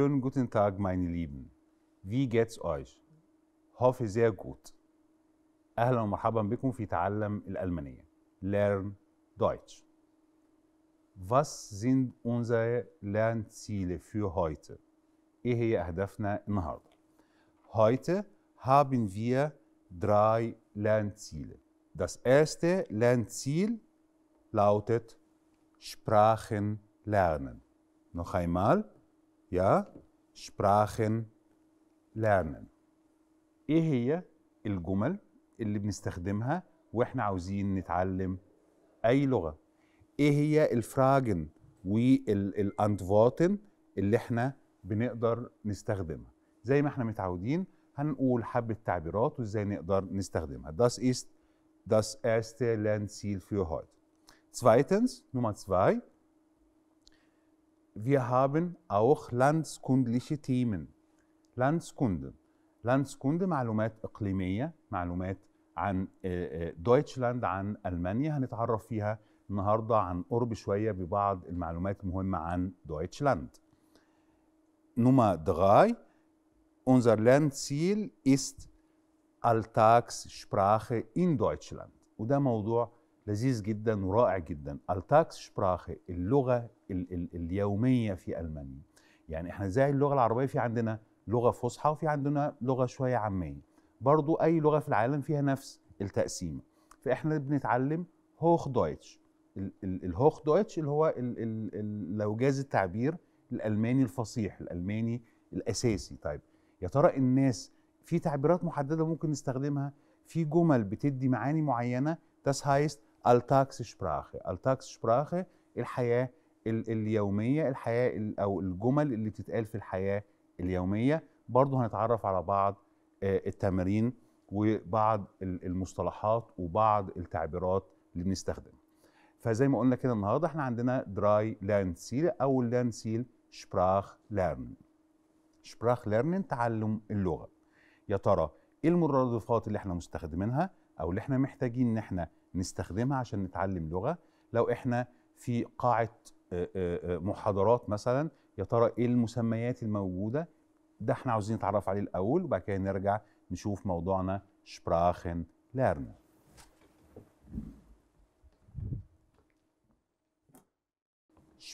Schönen guten Tag, meine Lieben. Wie geht's euch? Hoffe sehr gut. أهلا ومرحبا بكم في تعلم الألمانية. Learn Deutsch. Was sind unsere Lernziele für heute? إيه هي أهدافنا النهاردة؟ Heute haben wir drei Lernziele. Das erste Lernziel lautet Sprachen lernen. Noch einmal, ja, Sprachen lernen ايه هي الجمل اللي بنستخدمها واحنا عاوزين نتعلم اي لغه ايه هي الفراجن والانتفاتن اللي احنا بنقدر نستخدمها زي ما احنا متعودين هنقول حبه تعبيرات وازاي نقدر نستخدمها das ist das erste Lernziel für heute zweitens Nummer zwei wir haben auch landskundliche Themen. Landskunde. Landskunde معلومات إقليمية، معلومات عن دويتشلاند، آه، آه، عن ألمانيا، هنتعرف فيها النهارده عن قرب شوية ببعض المعلومات المهمة عن دويتشلاند. Nummer 3. Unser Landziel ist Alltagssprache in Deutschland. وده موضوع لذيذ جدا ورائع جدا التاكس التاكسشبراخ اللغه ال ال اليوميه في المانيا يعني احنا زي اللغه العربيه في عندنا لغه فصحى وفي عندنا لغه شويه عاميه برضو اي لغه في العالم فيها نفس التقسيمه فاحنا بنتعلم هوخ دويتش الهوخ دويتش اللي هو ال ال ال لو جاز التعبير الالماني الفصيح الالماني الاساسي طيب يا ترى الناس في تعبيرات محدده ممكن نستخدمها في جمل بتدي معاني معينه داس هايست Alltagssprache Alltagssprache الحياة اليومية الحياة أو الجمل اللي بتتقال في الحياة اليومية برضه هنتعرف على بعض آه، التمارين وبعض المصطلحات وبعض التعبيرات اللي بنستخدمها فزي ما قلنا كده النهارده احنا عندنا دراي ليرن سيل او ليرن سيل شبراخ ليرن شبراخ ليرن تعلم اللغه يا ترى ايه المرادفات اللي احنا مستخدمينها او اللي احنا محتاجين ان احنا نستخدمها عشان نتعلم لغه لو احنا في قاعه آه، آه، آه، محاضرات مثلا يا ترى ايه المسميات الموجوده ده احنا عاوزين نتعرف عليه الاول وبعد كده نرجع نشوف موضوعنا شبراخن ليرن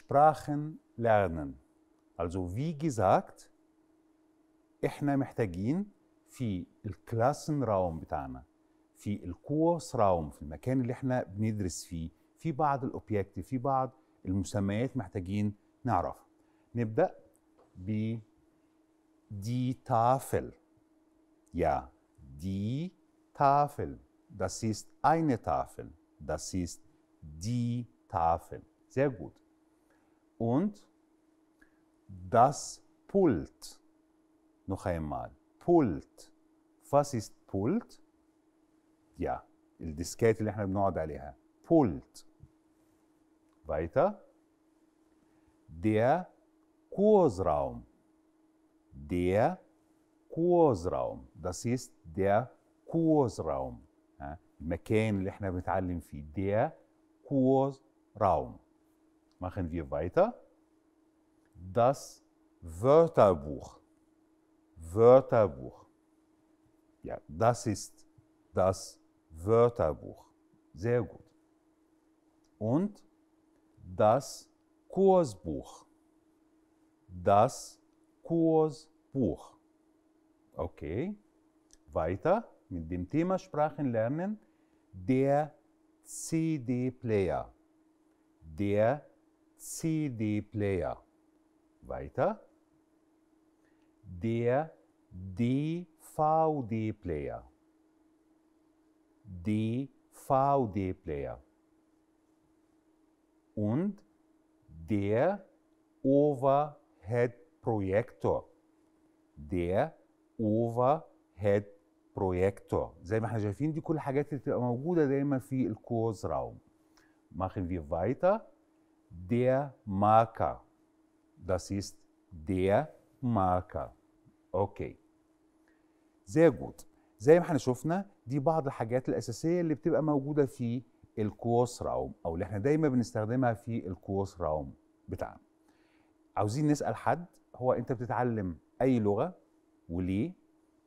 Sprachen lernen. Also wie gesagt, احنا محتاجين في راوم بتاعنا في الكورس راوم في المكان اللي احنا بندرس فيه في بعض الاوبجكت في بعض المسميات محتاجين نعرفها نبدا ب دي تافل يا دي تافل داس ist eine تافل داس ist دي تافل sehr gut und das Pult noch einmal Pult was ist Pult يا الديسكات اللي احنا بنقعد عليها pulled weiter der Kursraum der Kursraum das ist der Kursraum المكان اللي احنا بنتعلم فيه der Kursraum machen wir weiter das Wörterbuch Wörterbuch ja das ist das Wörterbuch. Sehr gut. Und das Kursbuch. Das Kursbuch. Okay. Weiter mit dem Thema Sprachen lernen. Der CD-Player. Der CD-Player. Weiter. Der DVD-Player. DVD-Player und der Overhead-Projektor. Der Overhead-Projektor. زي ما احنا شايفين دي كل حاجات اللي بتبقى موجودة دايما في الكورس راوم. Machen wir weiter. Der Marker. Das ist der Marker. Okay. Sehr gut. زي ما احنا شفنا دي بعض الحاجات الاساسيه اللي بتبقى موجوده في الكوس راوم او اللي احنا دايما بنستخدمها في الكوس راوم بتاعنا عاوزين نسال حد هو انت بتتعلم اي لغه وليه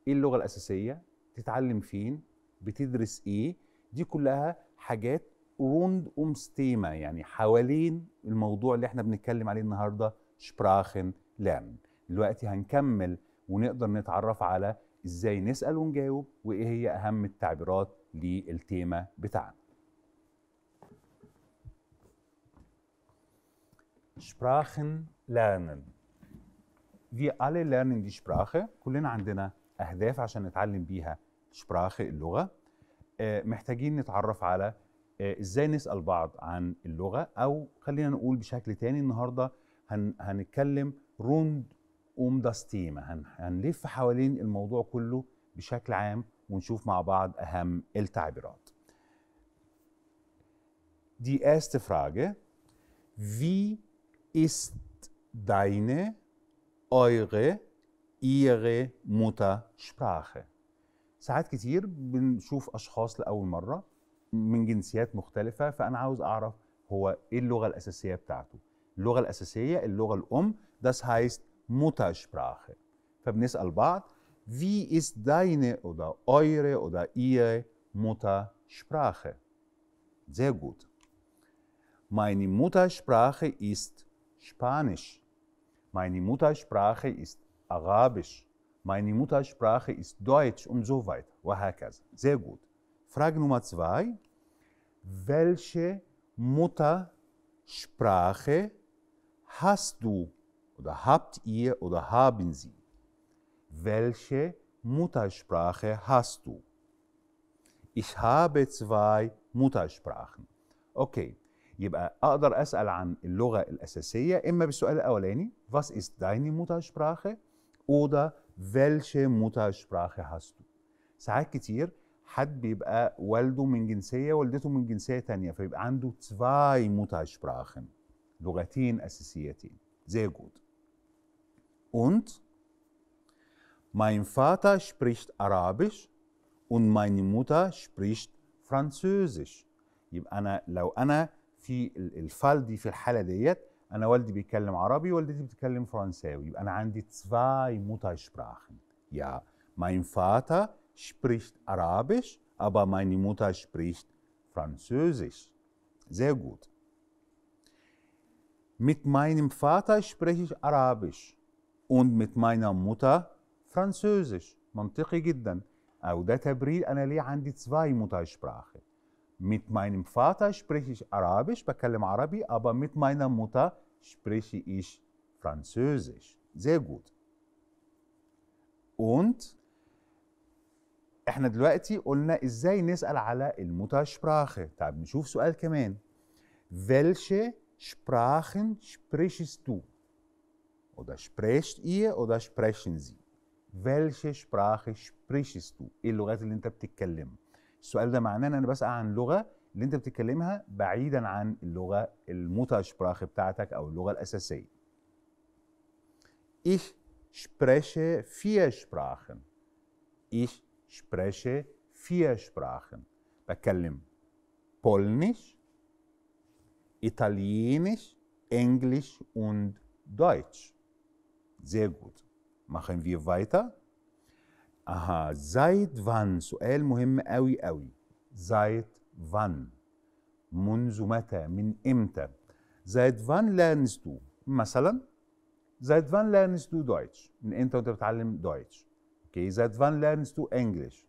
ايه اللغه الاساسيه بتتعلم فين بتدرس ايه دي كلها حاجات روند ام ستيما يعني حوالين الموضوع اللي احنا بنتكلم عليه النهارده سبراخن ليرن دلوقتي هنكمل ونقدر نتعرف على ازاي نسال ونجاوب وايه هي اهم التعبيرات للتيمه بتاعنا Sprachen lernen. Wir alle lernen die Sprache. كلنا عندنا أهداف عشان نتعلم بيها Sprache اللغة. آه، محتاجين نتعرف على آه، إزاي نسأل بعض عن اللغة أو خلينا نقول بشكل تاني النهاردة هنتكلم روند ومدستيمة داستيما هنلف حوالين الموضوع كله بشكل عام ونشوف مع بعض أهم التعبيرات دي erste Frage, wie ist deine, eure, ihre Muttersprache? ساعات كتير بنشوف أشخاص لأول مرة من جنسيات مختلفة فأنا عاوز أعرف هو إيه اللغة الأساسية بتاعته اللغة الأساسية اللغة الأم das heißt Muttersprache. فبنسأل بعض, wie ist deine oder eure oder ihre Muttersprache? Sehr gut. Meine Muttersprache ist Spanisch. Meine Muttersprache ist Arabisch. Meine Muttersprache ist Deutsch und so weiter. Sehr gut. Frage Nummer zwei. Welche Muttersprache hast du oder habt ihr oder haben sie? Welche Muttersprache hast du? Ich habe zwei Muttersprachen. Okay. يبقى اقدر اسال عن اللغه الاساسيه اما بالسؤال الاولاني was ist deine Muttersprache oder welche Muttersprache hast du ساعات كتير حد بيبقى والده من جنسيه والدته من جنسيه تانية فيبقى عنده zwei Muttersprachen لغتين اساسيتين sehr gut und mein Vater spricht Arabisch und meine Mutter spricht Französisch. يبقى أنا لو أنا في الفال دي في الحالة ديت أنا والدي بيتكلم عربي والدتي بتتكلم فرنساوي يبقى أنا عندي zwei Muttersprachen. Ja, mein Vater spricht Arabisch, aber meine Mutter spricht Französisch. Sehr gut. Mit meinem Vater spreche ich Arabisch und mit meiner Mutter Französisch. منطقي جدا او ده تبرير انا ليه عندي zwei Muttersprache. Mit meinem Vater spreche ich Arabisch, بكلم عربي, aber mit meiner Mutter spreche ich Französisch. Sehr gut. Und احنا دلوقتي قلنا ازاي نسال على المتاشبراخه طب نشوف سؤال كمان welche Sprachen sprichst du oder sprecht ihr oder sprechen sie? welche Sprache sprichst du؟ ايه اللي انت بتتكلمها؟ السؤال ده معناه ان انا بسأل عن اللغه اللي انت بتتكلمها بعيدا عن اللغه المتاشبراخ بتاعتك او اللغه الاساسيه. Ich spreche vier Sprachen. Ich spreche vier Sprachen. بتكلم Polnisch, Italienisch, Englisch und Deutsch. Sehr gut. Machen wir weiter. Aha, seit wann? سؤال مهم قوي قوي. Seit wann? منذ متى؟ من امتى؟ Seit wann lernst du? مثلا Seit wann lernst du Deutsch? من امتى وانت بتتعلم Deutsch؟ okay. Seit wann lernst du English?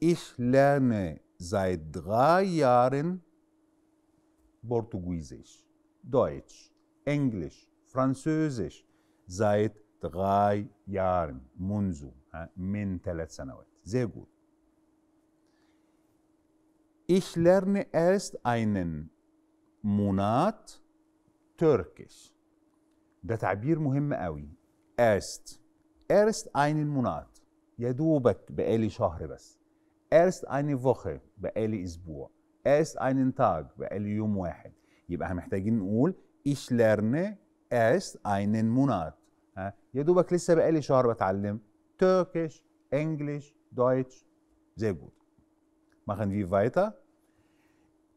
Ich lerne seit drei Jahren Portugiesisch, Deutsch, Englisch, فرانسوزش زايد تغاي يارن منذ من ثلاث سنوات زي جود Ich lerne erst einen Monat Türkisch. ده تعبير مهم قوي. Erst. Erst einen Monat. يا دوبك بقالي شهر بس. Erst eine Woche. بقالي أسبوع. Erst einen Tag. بقالي يوم واحد. يبقى احنا محتاجين نقول ich lerne erst einen Monat. يا دوبك لسه بقالي شهر بتعلم Türkisch, Englisch, Deutsch. Sehr gut. Machen wir weiter.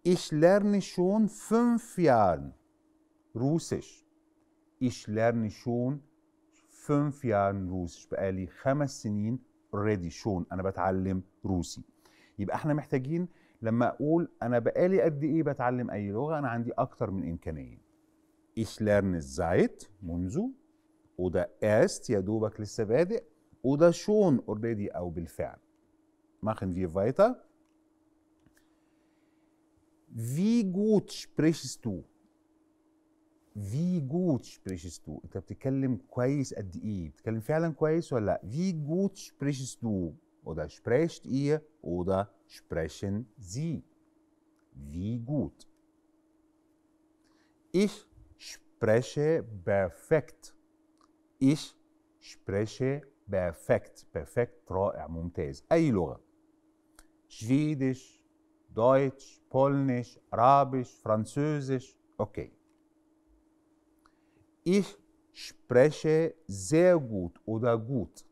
Ich lerne schon fünf Jahre Russisch. Ich lerne schon fünf Jahre Russisch. بقالي خمس سنين already schon أنا بتعلم روسي. يبقى احنا محتاجين لما أقول أنا بقالي قد إيه بتعلم أي لغة أنا عندي أكتر من إمكانية. ich lerne seit, منذ, oder erst, ja دوبك لسه بادئ, oder schon, already, أو بالفعل. Machen wir weiter. Wie gut sprichst du? Wie gut sprichst du? أنت بتتكلم كويس قد إيه؟ بتتكلم فعلا كويس ولا لأ؟ Wie gut sprichst du? Oder sprecht ihr? Oder sprechen sie? Wie gut? Ich spreche perfekt. Ich spreche perfekt. Perfekt رائع ممتاز. أي لغة. Schwedisch, Deutsch, Polnisch, Arabisch, Französisch. Okay. Ich spreche sehr gut oder gut.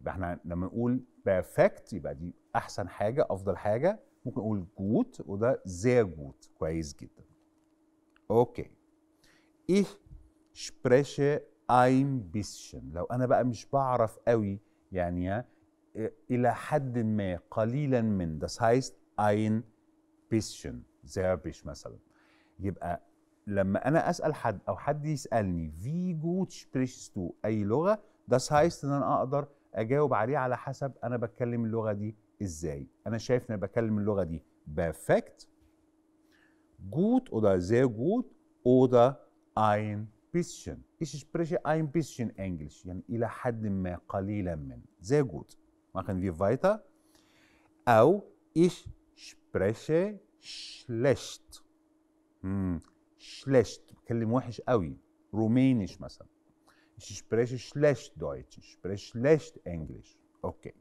يبقى احنا لما نقول perfect يبقى دي أحسن حاجة أفضل حاجة ممكن نقول good وده sehr gut كويس جدا. Okay. ich spreche ein bisschen لو انا بقى مش بعرف قوي يعني آه، الى حد ما قليلا من das heißt ein bisschen sehr مثلا يبقى لما انا اسال حد او حد يسالني في جوت sprichst اي لغه das heißt ان انا اقدر اجاوب عليه على حسب انا بتكلم اللغه دي ازاي انا شايف ان انا بتكلم اللغه دي perfekt gut oder sehr gut oder ein bisschen ich spreche ein bisschen Englisch يعني إلى حد ما قليلا من sehr gut machen wir weiter أو ich spreche schlecht مم. schlecht بتكلم وحش قوي Rumänisch مثلا ich spreche schlecht Deutsch ich spreche schlecht Englisch Okay.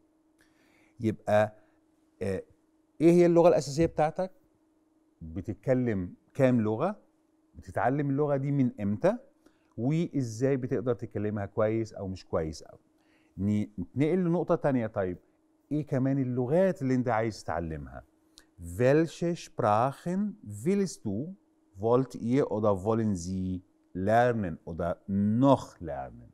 يبقى ايه هي اللغة الأساسية بتاعتك بتتكلم كام لغة بتتعلم اللغه دي من امتى وازاي بتقدر تتكلمها كويس او مش كويس او نتنقل لنقطه تانية طيب ايه كمان اللغات اللي انت عايز تتعلمها welche sprachen willst du wollt ihr oder wollen sie lernen oder noch lernen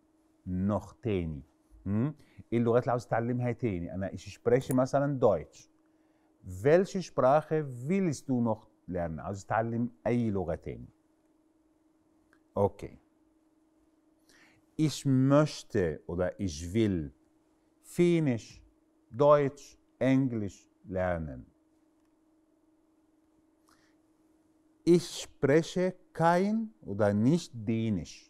noch تاني hm? ايه اللغات اللي عاوز تتعلمها تاني انا ايش سبريش مثلا Deutsch welche Sprache willst du noch lernen عاوز تتعلم اي لغه تاني Okay. Ich möchte oder ich will Finnisch, Deutsch, Englisch lernen. Ich spreche kein oder nicht Dänisch.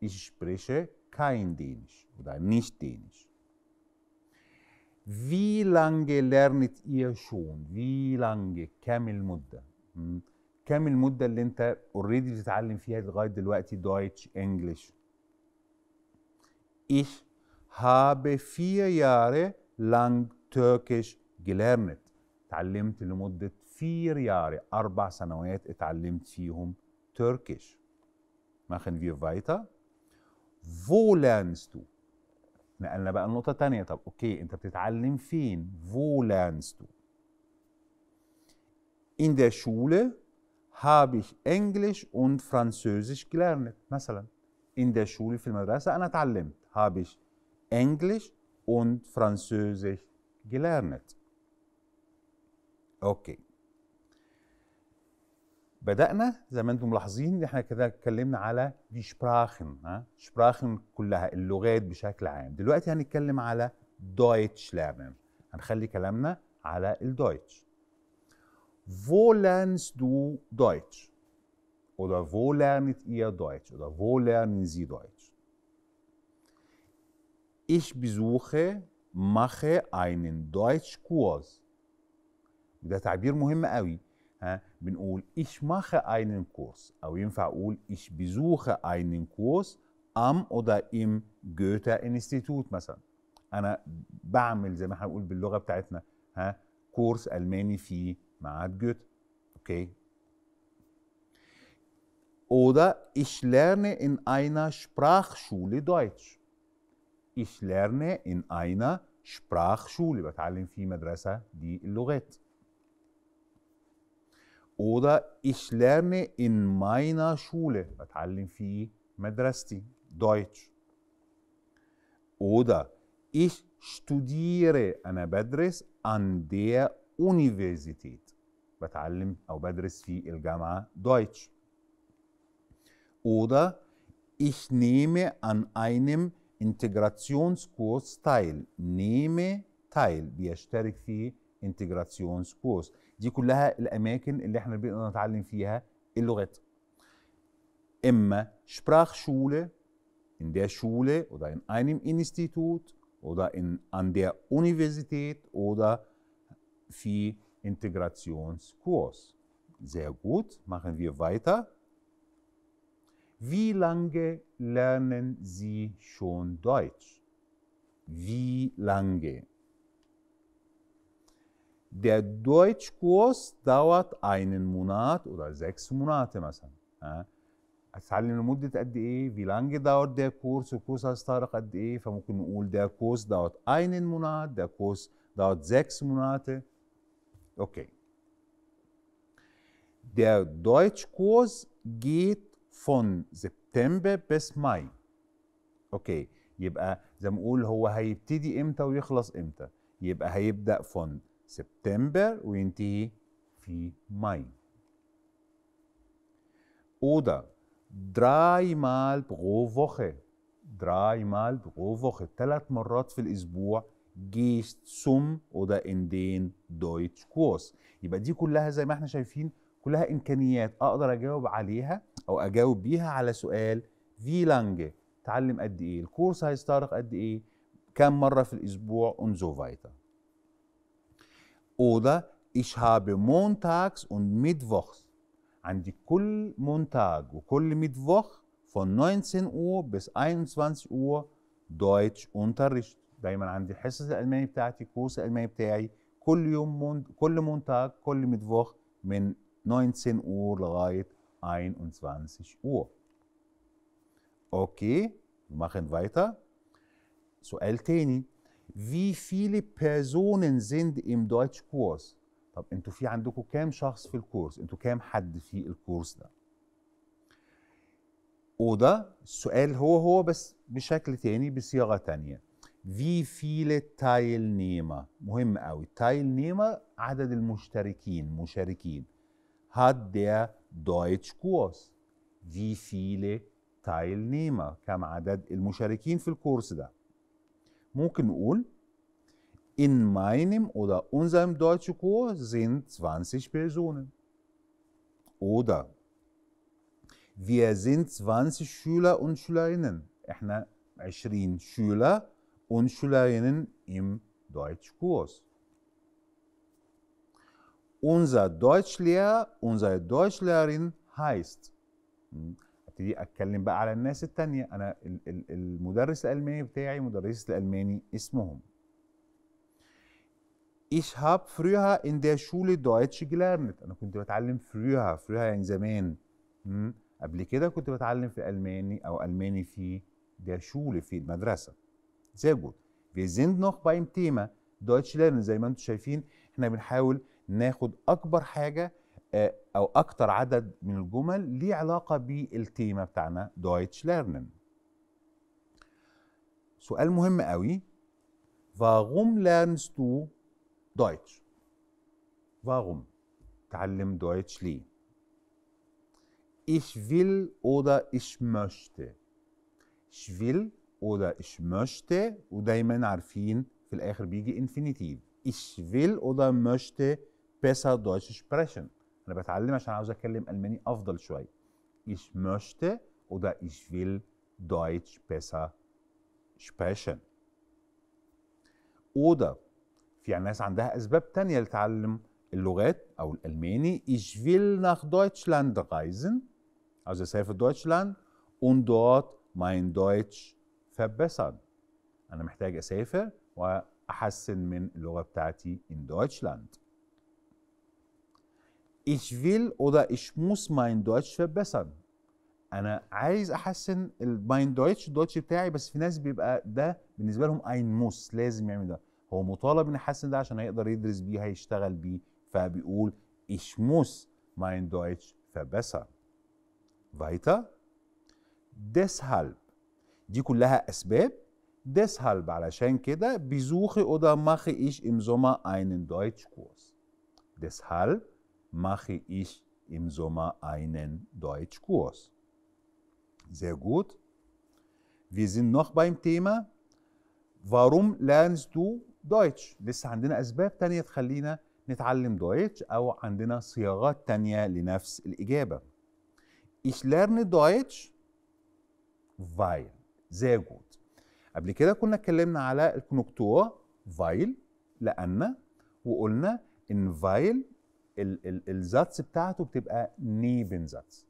Ich spreche kein Dänisch oder nicht Dänisch. Wie lange lernt ihr schon? Wie lange? Kamil Mudda. Hm. كام المده اللي انت اوريدي بتتعلم فيها لغايه دلوقتي دويتش انجلش Ich habe vier Jahre lang Türkisch gelernt. تعلمت لمدة vier Jahre أربع سنوات اتعلمت فيهم Türkisch. Machen wir weiter. Wo lernst du? نقلنا بقى النقطة تانية طب أوكي أنت بتتعلم فين؟ Wo lernst du? In der Schule habe ich Englisch und Französisch gelernt. مثلا in der Schule في المدرسة أنا اتعلمت habe ich Englisch und Französisch gelernt. أوكي. بدأنا زي ما انتم ملاحظين ان احنا كده اتكلمنا على دي شبراخن ها شبراخن كلها اللغات بشكل عام دلوقتي هنتكلم على دويتش lernen. هنخلي كلامنا على الدويتش Wo lernst du Deutsch? Oder wo lernt ihr Deutsch? Oder wo lernen Sie Deutsch? Ich besuche, mache einen Deutschkurs. ده تعبير مهم قوي ها بنقول ich mache einen Kurs او ينفع اقول ich besuche einen Kurs am oder im Goethe Institut مثلا انا بعمل زي ما احنا بنقول باللغه بتاعتنا ها كورس الماني في Maatgut, okay. Oder ich lerne in einer Sprachschule Deutsch. Ich lerne in einer Sprachschule, bei allen vier مدرسة die Lorette. Oder ich lerne in meiner Schule, bei allen vier مدرستي Deutsch. Oder ich studiere, أنا بدرس an der Universität. بتعلم او بدرس في الجامعه دويتش oder ich nehme an einem Integrationskurs teil nehme teil بيشترك في Integrationskurs دي كلها الاماكن اللي احنا بنقدر نتعلم فيها اللغات اما Sprachschule in der Schule oder in einem Institut oder in, an der Universität oder في Integrationskurs. Sehr gut, machen wir weiter. Wie lange lernen Sie schon Deutsch? Wie lange? Der Deutschkurs dauert einen Monat oder sechs Monate. Wie lange dauert der Kurs? Der Kurs dauert einen Monat, der Kurs dauert sechs Monate. Okay. Der Deutschkurs geht von September bis Mai. Okay. يبقى زي ما نقول هو هيبتدي امتى ويخلص امتى يبقى هيبدا فون سبتمبر وينتهي في ماي oder dreimal pro Woche dreimal pro Woche ثلاث مرات في الاسبوع جيست سوم ودا اندين دويتش كوس يبقى دي كلها زي ما احنا شايفين كلها امكانيات اقدر اجاوب عليها او اجاوب بيها على سؤال في لانجه تعلم قد ايه الكورس هيستغرق قد ايه كم مره في الاسبوع und فايتا weiter oder ich habe montags und mittwochs عندي كل مونتاج وكل ميتفوخ von 19 Uhr bis 21 Uhr Deutsch Unterricht دايما عندي حصص الالماني بتاعتي كورس الالماني بتاعي كل يوم مونت... كل مونتاج كل مدفوخ من 19 اور لغايه 21 اور اوكي ماخن weiter. سؤال تاني Wie viele Personen sind im كورس طب انتوا في عندكم كام شخص في الكورس؟ انتوا كام حد في الكورس ده؟ وده السؤال هو هو بس بشكل تاني بصياغه تانيه. في فيلة تايل نيما مهم قوي تايل نيما عدد المشتركين مشاركين hat der Deutschkurs wie viele Teilnehmer كم عدد المشاركين في الكورس ده ممكن نقول in meinem oder unserem Deutschkurs sind 20 Personen oder wir sind 20 Schüler und Schülerinnen احنا 20 Schüler und Schülerinnen im Deutschkurs. Unser Deutschlehrer, unser Deutschlehrerin heißt. ابتدي اتكلم بقى على الناس التانية، انا المدرس الالماني بتاعي مدرسة الالماني اسمهم ich hab früher in der Schule Deutsch gelernt انا كنت بتعلم früher، früher يعني زمان قبل كده كنت بتعلم في الماني او الماني في der Schule في المدرسه sehr gut. Wir sind noch beim Thema Deutsch lernen زي ما انتم شايفين احنا بنحاول ناخد اكبر حاجه او اكتر عدد من الجمل ليه علاقه بالتيمه بتاعنا Deutsch lernen. سؤال مهم قوي Warum lernst du Deutsch? Warum? تعلم Deutsch ليه؟ Ich will oder ich möchte. Ich will اودا اش مشتي ودايما عارفين في الاخر بيجي انفينيتيف ايش فيل اودا مشتي بيسا دويتش سبريشن انا بتعلم عشان عاوز اتكلم الماني افضل شوي ايش مشتي اودا ايش فيل دويتش بيسا سبريشن اودا في ناس عندها اسباب تانية لتعلم اللغات او الالماني ايش فيل ناخ دويتشلاند رايزن عاوز اسافر دويتشلاند und دوت ماين Deutsch verbessern. أنا محتاج أسافر وأحسن من اللغة بتاعتي in Deutschland. Ich will oder ich muss mein Deutsch verbessern. أنا عايز أحسن mein Deutsch الدويتش بتاعي بس في ناس بيبقى ده بالنسبة لهم ein muss لازم يعمل ده. هو مطالب إن يحسن ده عشان هيقدر يدرس بيه هيشتغل بيه فبيقول ich muss mein Deutsch verbessern. Weiter. Deshalb دي كلها اسباب deshalb علشان كده بيزوخي oder mache ich im Sommer einen Deutschkurs. Deshalb mache ich im Sommer einen Deutschkurs. Sehr gut. Wir sind noch beim Thema Warum lernst du Deutsch? لسه عندنا أسباب تانية تخلينا نتعلم دويتش أو عندنا صياغات تانية لنفس الإجابة. Ich lerne Deutsch, weil زاجوت قبل كده كنا اتكلمنا على الكونكتور فايل لأن وقلنا إن فايل الزاتس بتاعته بتبقى نيبن زاتس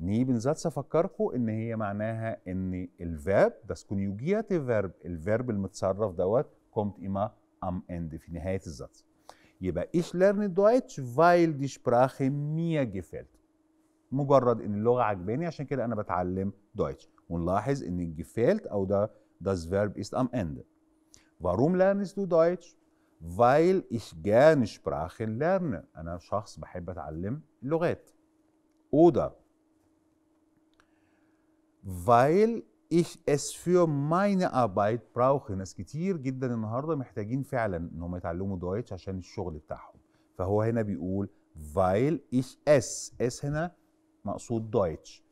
نيبن زاتس أفكركم إن هي معناها إن الفيرب داس كونيوجياتي فيرب الفيرب المتصرف دوت كومت ايما أم إند في نهاية الزاتس يبقى إيش ليرن دويتش فايل دي شبراخ ميا جيفيلت مجرد ان اللغه عجباني عشان كده انا بتعلم دويتش Und لاحظ in gefällt oder das Verb ist am Ende. Warum lernst du Deutsch? weil ich gerne Sprachen lerne. أنا شخص بحب Oder weil ich es für meine Arbeit brauche. ناس كتير جدا النهارده محتاجين فعلا ان هم يتعلموا دويتش عشان الشغل بتاعهم. فهو هنا بيقول weil ich es. es هنا مقصود دويتش.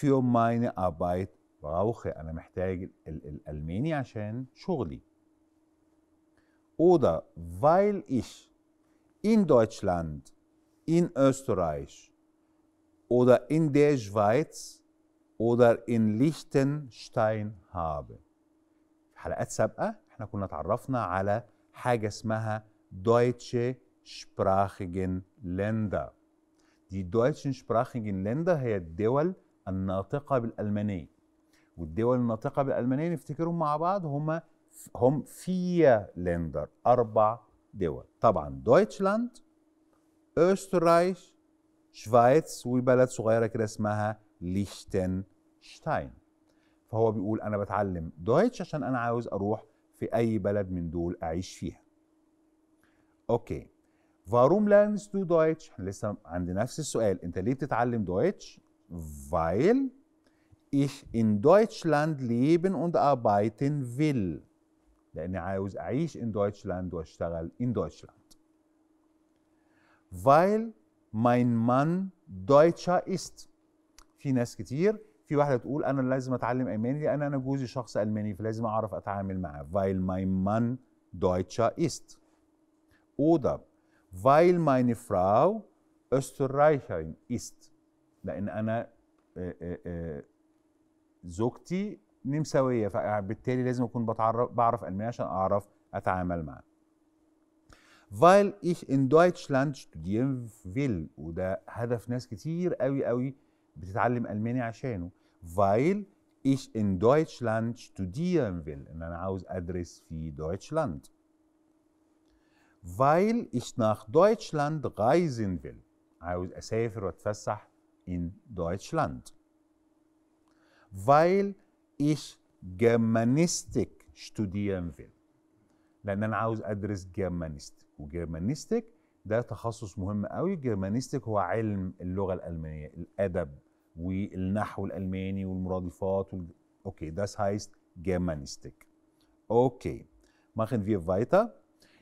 für meine Arbeit brauche. أنا محتاج الألماني عشان شغلي. Oder weil ich in Deutschland, in Österreich oder in der Schweiz oder in Liechtenstein habe. في حلقات سابقة احنا كنا اتعرفنا على حاجة اسمها Deutsche Sprachigen Länder. دي Deutschen Sprachigen Länder هي الدول الناطقة بالألمانية والدول الناطقة بالألمانية نفتكرهم مع بعض هما هم فيا لندر أربع دول طبعا دويتشلاند أسترايش شفايتس وبلد صغيرة كده اسمها ليشتنشتاين فهو بيقول أنا بتعلم دويتش عشان أنا عاوز أروح في أي بلد من دول أعيش فيها أوكي فاروم لانس دو دويتش لسه عند نفس السؤال انت ليه بتتعلم دويتش weil ich in Deutschland leben und arbeiten will. لأني عاوز أعيش in Deutschland وأشتغل in Deutschland. Weil mein Mann Deutscher ist. في ناس كتير في واحدة تقول أنا لازم أتعلم ألماني لأن أنا جوزي شخص ألماني فلازم أعرف أتعامل معاه. Weil mein Mann Deutscher ist. Oder weil meine Frau Österreicherin ist. لان انا زوجتي نمساويه فبالتالي لازم اكون بتعرف بعرف الماني عشان اعرف اتعامل معاه weil ich in Deutschland studieren will وده هدف ناس كتير قوي قوي بتتعلم الماني عشانه weil ich in Deutschland studieren will ان انا عاوز ادرس في دويتشلاند weil ich nach Deutschland reisen will عاوز اسافر واتفسح in Deutschland. Weil ich Germanistik studieren will. لأن أنا عاوز أدرس جرمانيستيك وجرمانيستيك ده تخصص مهم قوي جرمانيستيك هو علم اللغة الألمانية الأدب والنحو الألماني والمرادفات وال... اوكي das هايست Germanistik. اوكي ماخن فيه weiter.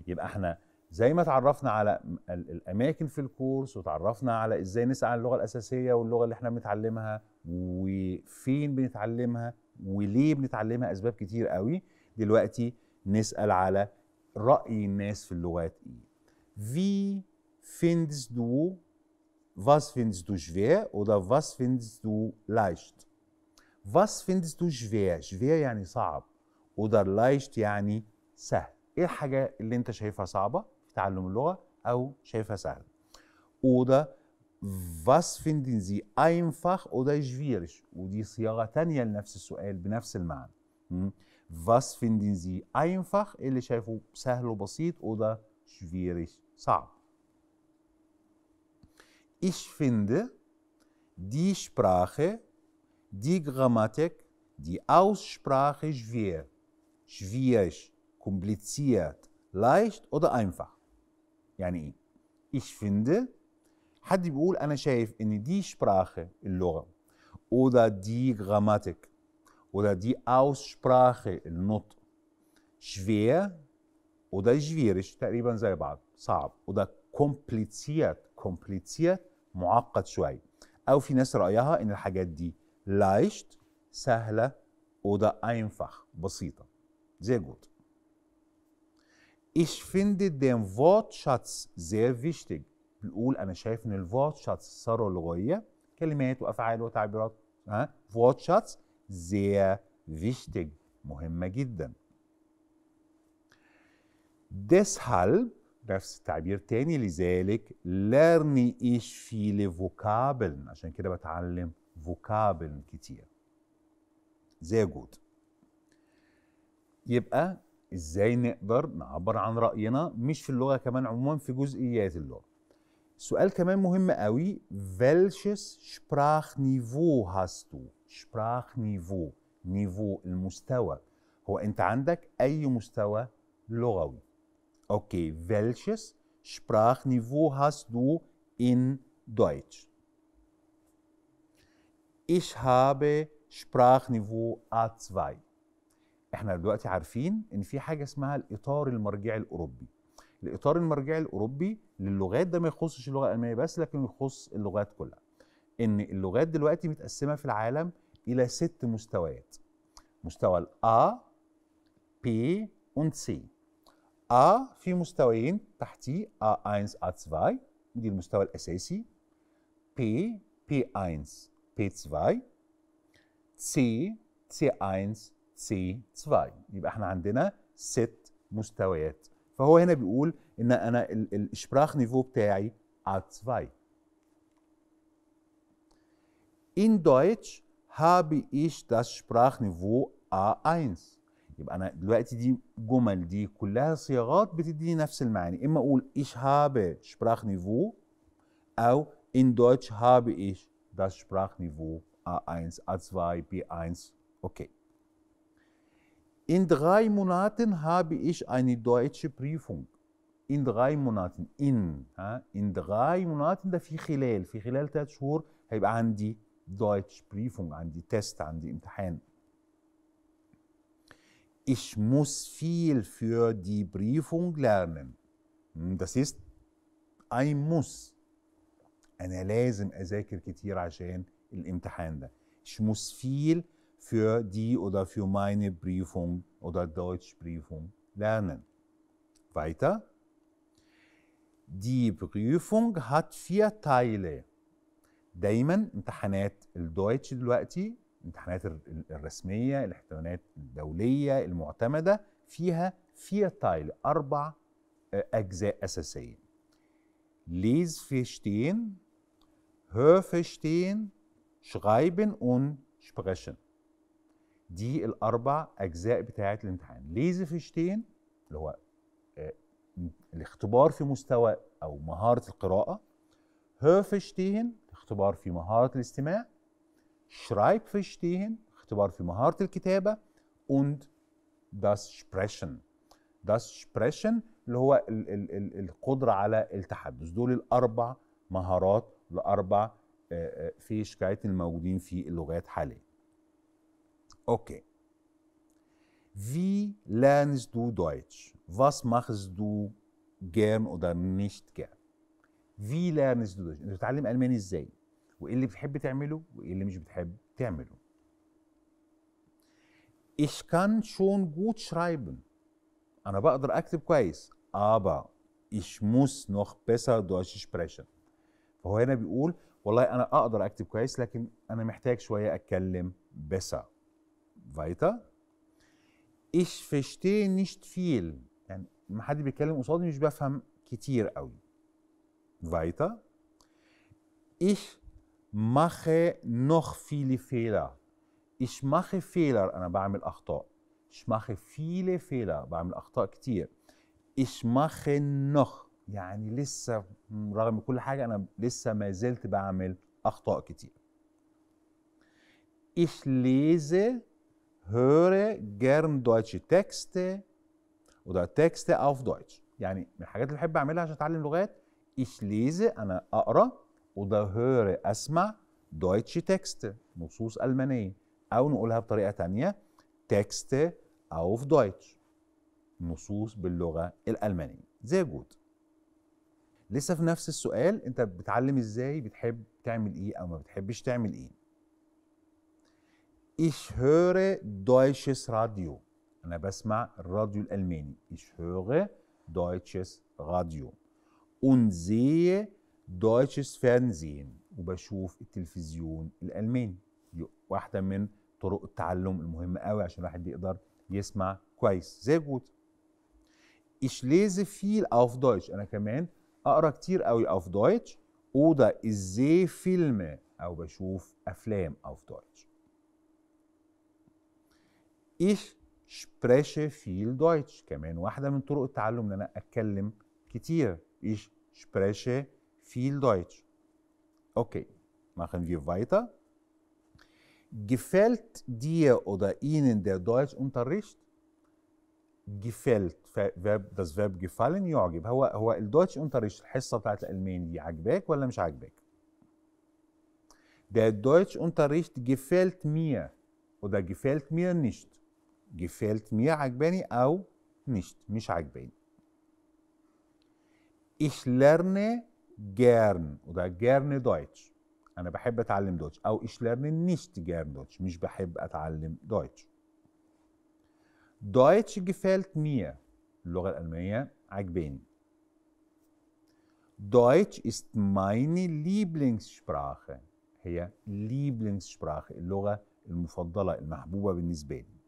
يبقى احنا زي ما تعرفنا على الاماكن في الكورس وتعرفنا على ازاي نسعى اللغه الاساسيه واللغه اللي احنا بنتعلمها وفين بنتعلمها وليه بنتعلمها اسباب كتير قوي دلوقتي نسال على راي الناس في اللغات ايه في فيندس دو فاس فيندس دو schwer ودا فاس فيندس دو لايشت فاس فيندس دو schwer schwer يعني صعب ودا لايشت يعني سهل ايه الحاجه اللي انت شايفها صعبه تعلم اللغه او شايفها سهله oder was finden Sie einfach oder schwierig ودي صياغه ثانيه لنفس السؤال بنفس المعنى was finden Sie einfach اللي شايفه سهل وبسيط oder schwierig صعب ich finde die Sprache die Grammatik die Aussprache schwer schwierig kompliziert leicht oder einfach يعني ايه؟ ايش فيندي؟ حد بيقول انا شايف ان دي شبراخه اللغه ودا دي غراماتيك ودا دي اوس شبراخه النطق شوير ودا شويرش تقريبا زي بعض صعب ودا كومبليتيات كومبليتيات معقد شوي او في ناس رايها ان الحاجات دي لايشت سهله ودا اينفخ بسيطه زي جود Ich finde den Wortschatz sehr wichtig. بيقول أنا شايف إن الفوتشاتس صار اللغوية كلمات وأفعال وتعبيرات ها فوتشاتس sehr wichtig مهمة جدا. Deshalb نفس التعبير تاني لذلك لرني ايش في لفوكابل عشان كده بتعلم فوكابل كتير. زي جود يبقى ازاي نقدر نعبر عن راينا مش في اللغه كمان عموما في جزئيات اللغه سؤال كمان مهم قوي welches Sprachniveau hast du Sprachniveau نيفو المستوى هو انت عندك اي مستوى لغوي اوكي welches Sprachniveau hast du in Deutsch هابي habe Sprachniveau A2 احنا دلوقتي عارفين ان في حاجه اسمها الاطار المرجعي الاوروبي الاطار المرجعي الاوروبي للغات ده ما يخصش اللغه الالمانيه بس لكن يخص اللغات كلها ان اللغات دلوقتي متقسمه في العالم الى ست مستويات مستوى ال A P und C A في مستويين تحتيه A1 A2 دي المستوى الاساسي P P1 P2 C C1 سي 2 يبقى احنا عندنا ست مستويات فهو هنا بيقول ان انا الاشبراخ نيفو بتاعي ات 2 In Deutsch habe ich das Sprachniveau A1 يبقى انا دلوقتي دي جمل دي كلها صياغات بتديني نفس المعاني اما اقول ich habe Sprachniveau او in Deutsch habe ich das Sprachniveau A1 A2 B1 اوكي okay. In drei Monaten habe ich eine deutsche Prüfung. In drei Monaten. In. In drei Monaten, ده في خلال. في خلال ثلاث شهور هيبقى عندي Deutsch Prüfung, عندي Test, عندي امتحان. Ich muss viel für die Prüfung lernen. Hm, das ist ein Muss. Eine لازم أذاكر كتير عشان الامتحان ده. Ich muss viel für die oder für meine Prüfung oder Deutschprüfung lernen. Weiter. Die Prüfung hat vier Teile. دايما امتحانات Deutsch, دلوقتي الامتحانات الرسمية الامتحانات الدولية المعتمدة فيها vier Teile. أربع أجزاء أساسية ليز verstehen, هör verstehen schreiben und sprechen دي الاربع اجزاء بتاعه الامتحان ليزي فيشتين اللي هو آه، الاختبار في مستوى او مهاره القراءه هيرفشتين اختبار في مهاره الاستماع شرايب فيشتين اختبار في مهاره الكتابه und das sprechen das sprechen اللي هو ال ال ال القدره على التحدث دول الاربع مهارات لاربع آه، آه، فيشكايت الموجودين في اللغات حاليا Okay. Wie lernst du Deutsch? Was machst du gern oder nicht gern? Wie lernst du Deutsch? انت بتتعلم الماني ازاي؟ وايه اللي بتحب تعمله وايه اللي مش بتحب تعمله؟ Ich kann schon gut schreiben. انا بقدر اكتب كويس. aber ich muss noch besser Deutsch sprechen. فهو هنا بيقول والله انا اقدر اكتب كويس لكن انا محتاج شويه اتكلم besser. weiter. Ich verstehe nicht viel. يعني ما حد بيتكلم قصادي مش بفهم كتير قوي. Weiter. Ich mache noch viele Fehler. Ich mache Fehler. أنا بعمل أخطاء. Ich mache viele Fehler. بعمل أخطاء كتير. Ich mache noch يعني لسه رغم كل حاجة أنا لسه ما زلت بعمل أخطاء كتير. Ich lese höre gern deutsche Texte oder Texte auf Deutsch. يعني من الحاجات اللي بحب اعملها عشان اتعلم لغات ich lese انا اقرا oder höre اسمع deutsche Texte نصوص المانيه او نقولها بطريقه ثانيه Texte auf Deutsch نصوص باللغه الالمانيه زي جود لسه في نفس السؤال انت بتتعلم ازاي بتحب تعمل ايه او ما بتحبش تعمل ايه Ich höre deutsches Radio. أنا بسمع الراديو الألماني. Ich höre deutsches Radio. Und sehe deutsches Fernsehen. وبشوف التلفزيون الألماني. دي واحدة من طرق التعلم المهمة قوي عشان الواحد يقدر يسمع كويس. زي جود. Ich lese viel auf Deutsch. أنا كمان أقرأ كتير قوي auf Deutsch. Oder ich sehe Filme. أو بشوف أفلام auf Deutsch. Ich spreche viel Deutsch كمان واحدة من طرق التعلم إن أنا أتكلم كتير Ich spreche viel Deutsch Okay, machen wir weiter. Gefällt dir oder Ihnen der Deutschunterricht? gefällt verb das verb gefallen يعجب هو هو الدوتش انتريش الحصه بتاعت الالماني دي عاجباك ولا مش عاجباك؟ Der Deutschunterricht gefällt mir oder gefällt mir nicht. جفالت ميا عجباني او نشت مش عجباني ich lerne gern وده gerne deutsch انا بحب اتعلم دويتش او ich لرن nicht gern deutsch مش بحب اتعلم دويتش deutsch جفالت ميا اللغه الالمانيه عجباني deutsch ist meine lieblingssprache هي lieblingssprache اللغه المفضله المحبوبه بالنسبه لي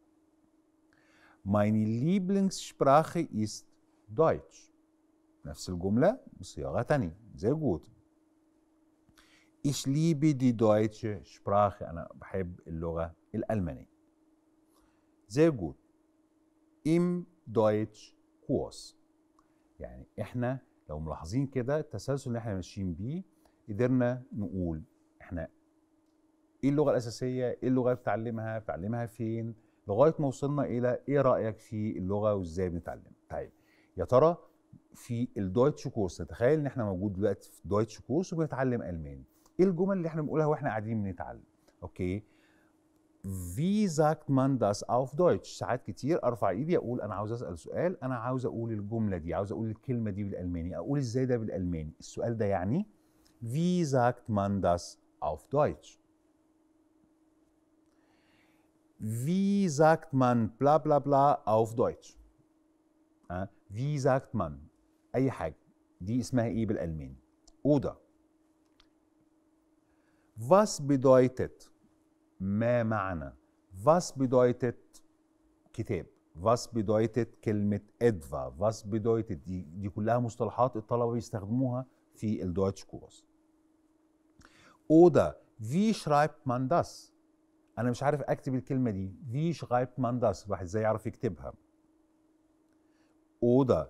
Meine Lieblingssprache ist Deutsch. نفس الجملة بصياغة تانية Sehr gut. Ich liebe die deutsche Sprache. أنا بحب اللغة الألمانية. Sehr gut. Im Deutsch Kurs. يعني إحنا لو ملاحظين كده التسلسل اللي إحنا ماشيين بيه قدرنا نقول إحنا إيه اللغة الأساسية؟ إيه اللغة بتعلمها؟ اللي بتعلمها؟ بتعلمها فين؟ لغايه ما وصلنا الى ايه رايك في اللغه وازاي بنتعلم طيب يا ترى في الدويتش كورس تخيل ان احنا موجود دلوقتي في دويتش كورس وبنتعلم الماني ايه الجمل اللي احنا بنقولها واحنا قاعدين بنتعلم اوكي في sagt man das auf Deutsch؟ ساعات كتير ارفع ايدي اقول انا عاوز اسال سؤال، انا عاوز اقول الجمله دي، عاوز اقول الكلمه دي بالالماني، اقول ازاي ده بالالماني؟ السؤال ده يعني في sagt man das auf Deutsch؟ wie sagt man bla bla bla auf Deutsch? Wie sagt man أي حاجة دي اسمها إيه بالألماني؟ أوضة Was bedeutet ما معنى Was bedeutet Kitab? Was bedeutet كلمة etwa Was bedeutet die, دي, دي كلها مصطلحات الطلبة بيستخدموها في الدويتش كورس Oder wie schreibt man das? انا مش عارف اكتب الكلمه دي في شرايبت مان داس الواحد ازاي يعرف يكتبها oder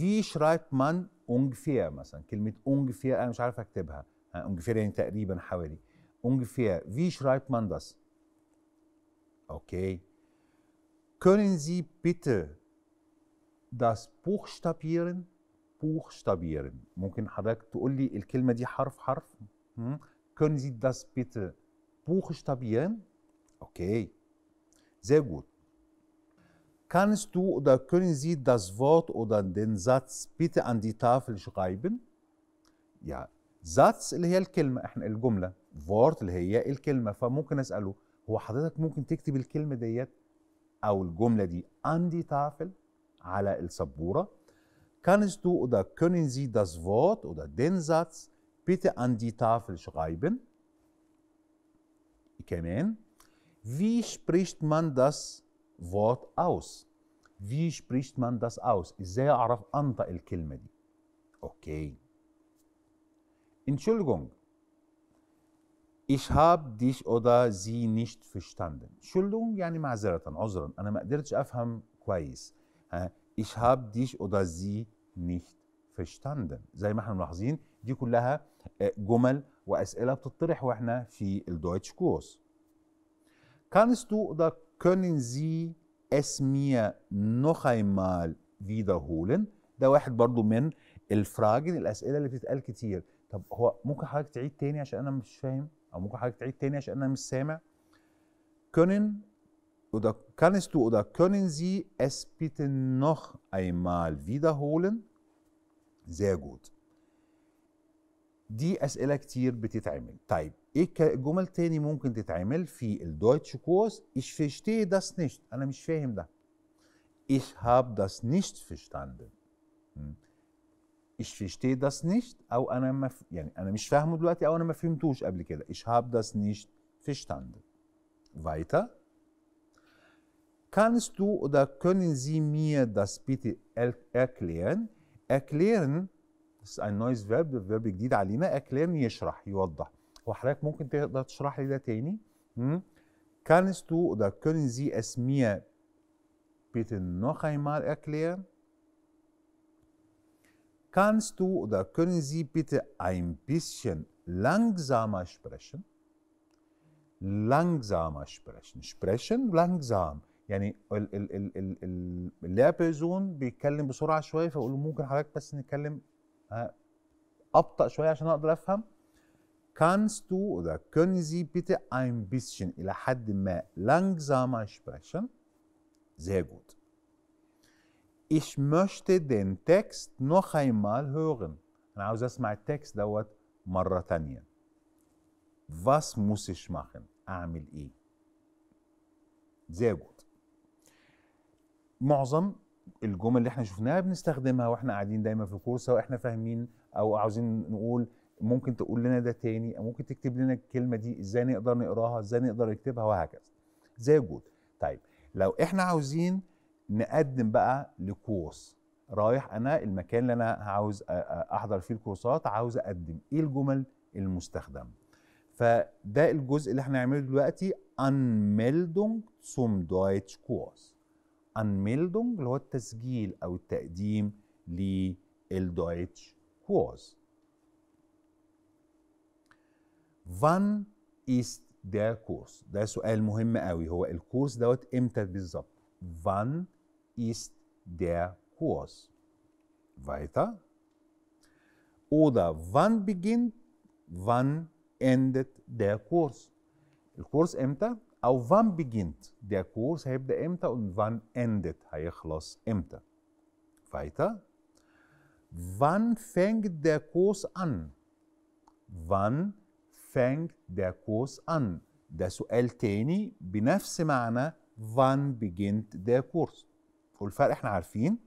wie schreibt man ungefähr مثلا كلمه ungefähr انا مش عارف اكتبها ungefähr يعني تقريبا حوالي ungefähr wie schreibt man das okay können Sie bitte das buchstabieren buchstabieren ممكن حضرتك تقول لي الكلمه دي حرف حرف können Sie das bitte buchstabieren اوكي زي جود كانست دو اودا كونن زي داس فورت اودا دين ساتس بيتي ان دي تافل شرايبن يا ساتس اللي هي الكلمه احنا الجمله فورت اللي هي الكلمه فممكن اساله هو حضرتك ممكن تكتب الكلمه ديت او الجمله دي عندي تافل على السبوره كانست دو اودا كونن زي داس فورت اودا دين ساتس بيتي ان دي تافل شرايبن كمان Wie spricht man das Wort aus? Wie spricht man das aus? ازاي اعرف انطق الكلمة دي؟ اوكي. Entschuldigung. Ich habe dich oder sie nicht verstanden. Entschuldigung يعني معذرة عذرا انا ما قدرتش افهم كويس. ich habe dich oder sie nicht verstanden. زي ما احنا ملاحظين دي كلها جمل واسئلة بتطرح واحنا في الدويتش كورس. Kannst du oder können Sie es mir noch einmal wiederholen? ده واحد برضو من الفراجن الاسئله اللي بتتقال كتير طب هو ممكن حضرتك تعيد تاني عشان انا مش فاهم او ممكن حضرتك تعيد تاني عشان انا مش سامع können oder kannst du oder können Sie es bitte noch einmal wiederholen? Sehr gut. دي اسئله كتير بتتعمل طيب ايه جمل تاني ممكن تتعمل في الدويتش كورس ich verstehe das nicht انا مش فاهم ده ich habe das nicht verstanden ich verstehe das nicht او انا ما مف... يعني انا مش فاهمه دلوقتي او انا ما فهمتوش قبل كده ich habe das nicht verstanden weiter kannst du oder können sie mir das bitte erklären erklären بس النويز فيرب فيرب جديد علينا اكلام يشرح يوضح هو حضرتك ممكن تقدر تشرح لي ده تاني كانست تو ذا كورنزي اسميا بيت نوخايمار اكلير كانست تو ذا كورنزي بيت ايم بيشن لانغزاما سبريشن لانغزاما سبريشن سبريشن لانجزام يعني ال ال ال ال ال بيتكلم بسرعه شويه فاقول ممكن حضرتك بس نتكلم ابطا شويه عشان اقدر افهم kannst du oder können Sie bitte ein bisschen إلى حد ما langsamer sprechen? Sehr gut. Ich möchte den Text noch einmal hören. أنا عاوز أسمع التكست دوت مرة تانية. Was muss ich machen? أعمل إيه؟ Sehr gut. معظم الجمل اللي احنا شفناها بنستخدمها واحنا قاعدين دايما في الكورس واحنا احنا فاهمين او عاوزين نقول ممكن تقول لنا ده تاني او ممكن تكتب لنا الكلمه دي ازاي نقدر نقراها ازاي نقدر نكتبها وهكذا زي جود طيب لو احنا عاوزين نقدم بقى لكورس رايح انا المكان اللي انا عاوز احضر فيه الكورسات عاوز اقدم ايه الجمل المستخدمه فده الجزء اللي احنا هنعمله دلوقتي سوم دويتش كورس انميلدونج اللي هو التسجيل او التقديم للدويتش كواز فان ايست der كورس ده سؤال مهم قوي هو الكورس دوت امتى بالظبط فان ايست der كورس weiter oder wann beginnt wann endet der Kurs الكورس امتى auf wann beginnt der Kurs, هيبدأ امتى und wann endet, هيخلص امتى. Weiter. Wann fängt der Kurs an? Wann fängt der Kurs an? ده سؤال تاني بنفس wann beginnt der Kurs. والفرق احنا عارفين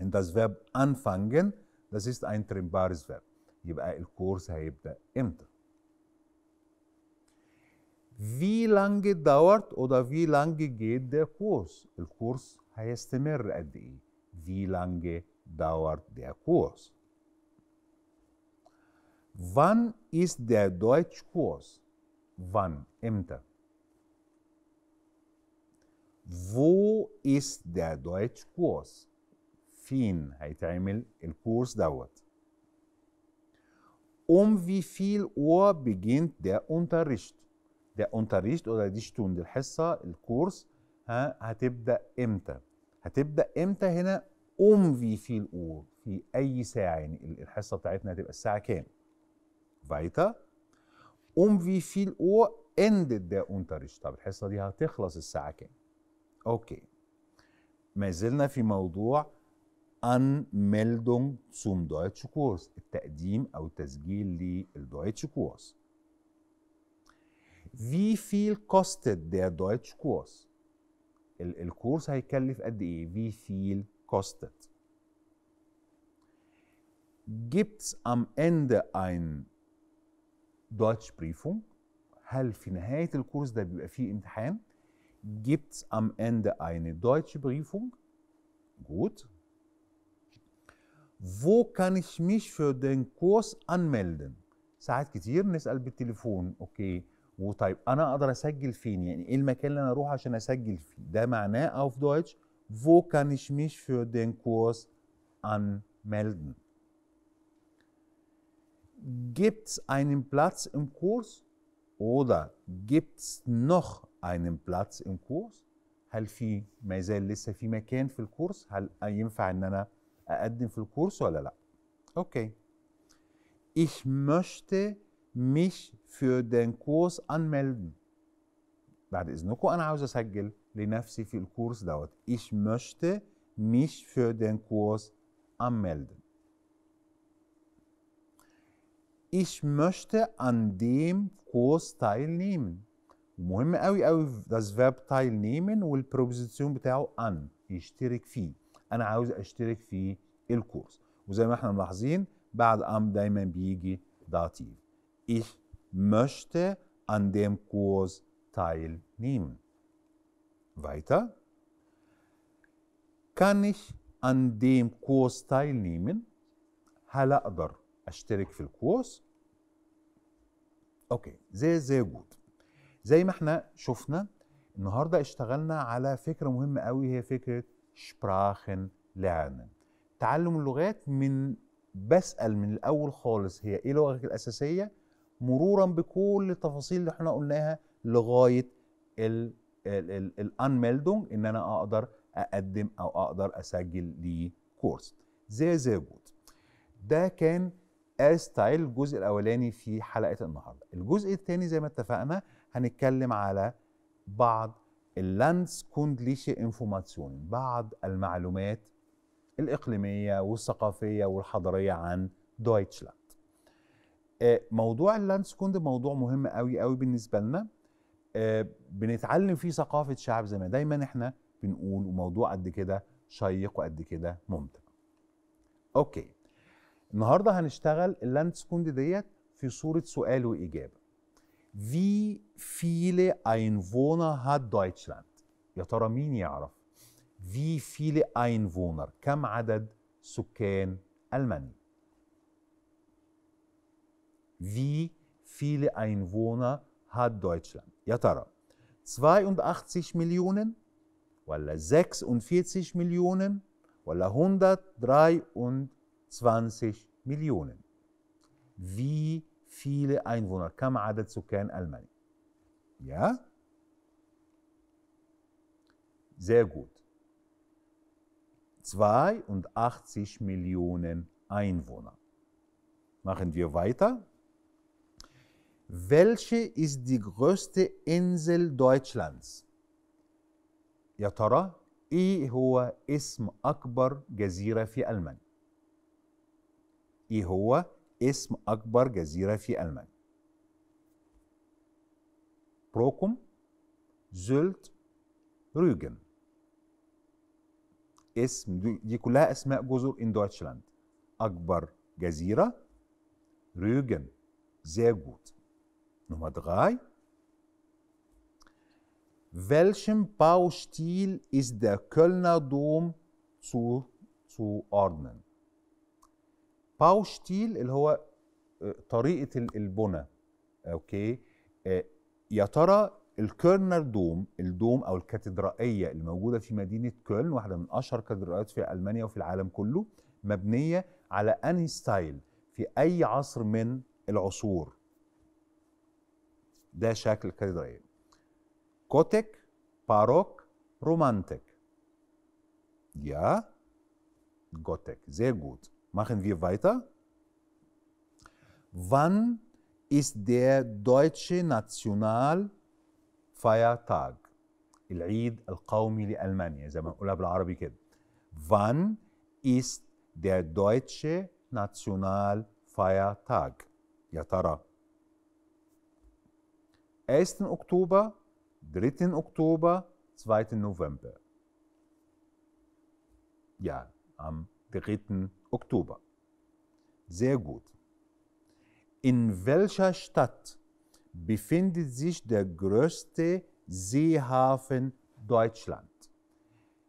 ان das Verb anfangen, das ist ein trimbales Verb. يبقى الكورس هيبدأ امتى. Wie lange dauert oder wie lange geht der Kurs? Der Kurs heißt قد Wie lange dauert der Kurs? Wann ist der Deutschkurs? Wann? Ämter. Wo ist der Deutschkurs? heißt einmal, هيتعمل Kurs dauert. Um wie viel Uhr beginnt der Unterricht? ده انت ريشت ولا ريشتون دي الحصه الكورس ها هتبدا امتى هتبدا امتى هنا ام في في الاور في اي ساعه يعني الحصه بتاعتنا هتبقى الساعه كام فايتا ام في الاور اند ده انت ريشت طب الحصه دي هتخلص الساعه كام اوكي ما زلنا في موضوع ان ميلدونج سوم دويتش كورس التقديم أو التسجيل للدويتش كورس Wie viel kostet der Deutschkurs? الكورس هيكلف قد ايه؟ Wie viel kostet? Gibt's am Ende ein Deutschprüfung? هل في نهاية الكورس ده بيبقى فيه امتحان؟ Gibt's am Ende eine deutsche Prüfung? Gut. Wo kann ich mich für den Kurs anmelden? ساعات كتير نسأل بالتليفون، اوكي okay. وطيب انا اقدر اسجل فين يعني ايه المكان اللي انا اروح عشان اسجل فيه ده معناه auf Deutsch wo kann ich mich für den Kurs anmelden gibt's einen Platz im Kurs oder gibt's noch einen Platz im Kurs هل في ما زال لسه في مكان في الكورس هل ينفع ان انا اقدم في الكورس ولا لا اوكي okay. ich möchte mich für den Kurs anmelden. بعد إذنكم أنا عاوز أسجل لنفسي في الكورس دوت. Ich möchte mich für den Kurs anmelden. Ich möchte an dem Kurs teilnehmen. مهم قوي قوي das Verb teilnehmen والبروبوزيسيون بتاعه an يشترك فيه. أنا عاوز أشترك في الكورس. وزي ما احنا ملاحظين بعد أم دايما بيجي داتيف. Ich möchte an dem Kurs teilnehmen. Weiter. Kann ich an dem Kurs teilnehmen? هل أقدر أشترك في الكورس؟ أوكي زي زي جود زي ما احنا شفنا النهاردة اشتغلنا على فكرة مهمة قوي هي فكرة شبراخن لعنن. تعلم اللغات من بسأل من الأول خالص هي إيه لغتك الأساسية؟ مرورا بكل التفاصيل اللي احنا قلناها لغايه الانميلدونج ان انا اقدر اقدم او اقدر اسجل لي كورس زي زي جود ده كان استايل الجزء الاولاني في حلقه النهارده الجزء الثاني زي ما اتفقنا هنتكلم على بعض اللاندس كوندليشي انفورماسيون بعض المعلومات الاقليميه والثقافيه والحضاريه عن دويتشلاند آه، موضوع سكون ده موضوع مهم قوي قوي بالنسبه لنا آه، بنتعلم فيه ثقافه شعب زي ما دايما احنا بنقول وموضوع قد كده شيق وقد كده ممتع اوكي النهارده هنشتغل اللاند سكون ديت في صوره سؤال واجابه Wie اين فونا هات دويتشلاند يا ترى مين يعرف؟ Wie اين فونر كم عدد سكان ألمانيا؟ Wie viele Einwohner hat Deutschland? Ja, Tara. 82 Millionen? Walla 46 Millionen? Walla 123 Millionen? Wie viele Einwohner? Kam كم zu Kern ألمانيا? Ja? Sehr gut. 82 Millionen Einwohner. Machen wir weiter. Welche ist die größte Insel Deutschlands? يا ترى إيه هو اسم أكبر جزيرة في ألمانيا؟ إيه هو اسم أكبر جزيرة في ألمانيا؟ بروكم، زولت، روجن. اسم دي كلها أسماء جزر إن دويتشلاند. أكبر جزيرة روجن زاجوت Nummer drei. Welchem Baustil ist der Kölner Dom zuzuordnen؟ باوشتيل اللي هو طريقه البنى اوكي يا ترى الكيرنر دوم الدوم او الكاتدرائيه الموجوده في مدينه كولن واحده من اشهر كاتدرائيات في المانيا وفي العالم كله مبنيه على انهي ستايل في اي عصر من العصور ده شكل كاتدرائي كوتيك باروك رومانتيك Ja, Gottek. Sehr gut. Machen wir weiter. Wann ist der deutsche Nationalfeiertag? العيد القومي لألمانيا زي ما نقولها بالعربي كده. Wann ist der deutsche Nationalfeiertag? يا ترى 1. Oktober, 3. Oktober, 2. November. Ja, am 3. Oktober. Sehr gut. In welcher Stadt befindet sich der größte Seehafen Deutschland؟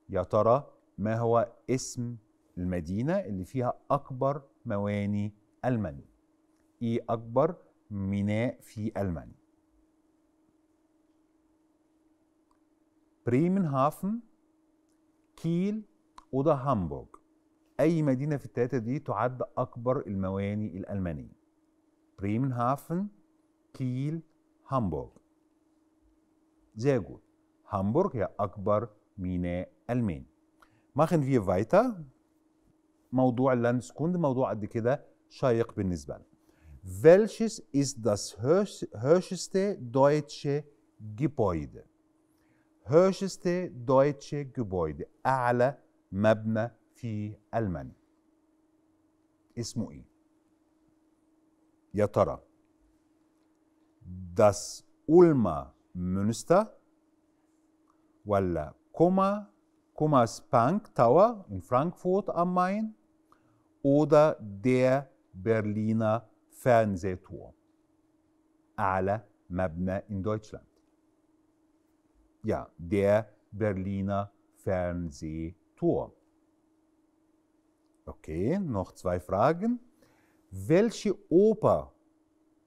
Ja, Tara, Mehua Ism اسم المدينة اللي فيها أكبر مواني ألمانيا؟ إيه أكبر ميناء في ألمانيا؟ بريمنهافن كيل وده هامبورغ أي مدينة في التلاتة دي تعد أكبر المواني الألمانية بريمنهافن كيل هامبورغ Sehr هامبورغ هي أكبر ميناء ألماني. ماخن wir فايتا موضوع لاندسكوند موضوع قد كده شيق بالنسبة لنا. Welches ist das höchste deutsche Gebäude? هيرشستي دويتشه جوبويد أعلى مبنى في ألمانيا اسمه إيه؟ يا ترى das Ulmer Münster ولا Kummer Kummersbank Tower in Frankfurt am Main oder der Berliner Fernsehturm. أعلى مبنى in Deutschland. ja, der Berliner Fernsehturm. Okay, noch zwei Fragen. Welche Oper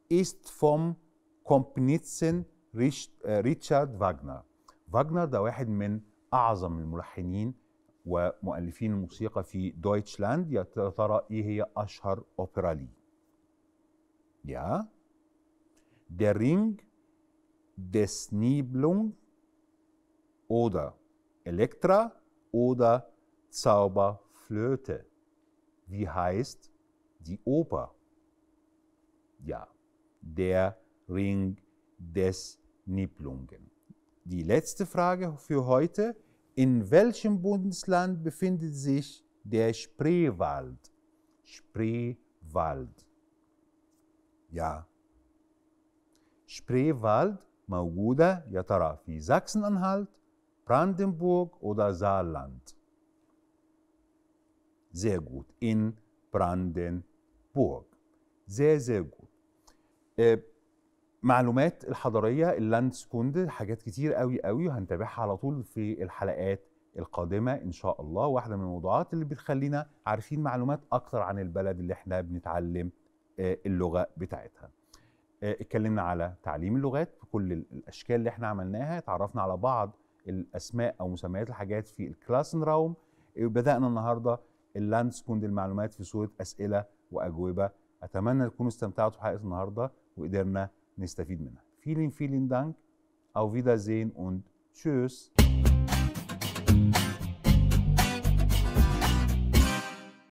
ist vom كومبنيتسن ريتشارد فاغنر فاغنر ده واحد من أعظم الملحنين ومؤلفين الموسيقى في دويتشلاند يا ترى إيه هي أشهر أوبرا ليه يا Der Ring des Nibelung oder Elektra oder Zauberflöte. Wie heißt die Oper? Ja, der Ring des Nibelungen. Die letzte Frage für heute. In welchem Bundesland befindet sich der Spreewald? Spreewald. Ja. Spreewald, Mauguda, يا wie sachsen anhalt Brandenburg oder Saarland? Sehr gut, in Brandenburg. Sehr, sehr gut. Äh, معلومات الحضاريه اللاندسكوند حاجات كتير قوي قوي وهنتابعها على طول في الحلقات القادمه ان شاء الله واحده من الموضوعات اللي بتخلينا عارفين معلومات اكتر عن البلد اللي احنا بنتعلم آه، اللغه بتاعتها آه، اتكلمنا على تعليم اللغات بكل الاشكال اللي احنا عملناها اتعرفنا على بعض الاسماء او مسميات الحاجات في الكلاسن راوم إيه، بدانا النهارده كوند المعلومات في صوره اسئله واجوبه اتمنى تكونوا استمتعتوا بحلقه النهارده وقدرنا نستفيد منها فيلين فيلين دانك او فيدا زين und tschüss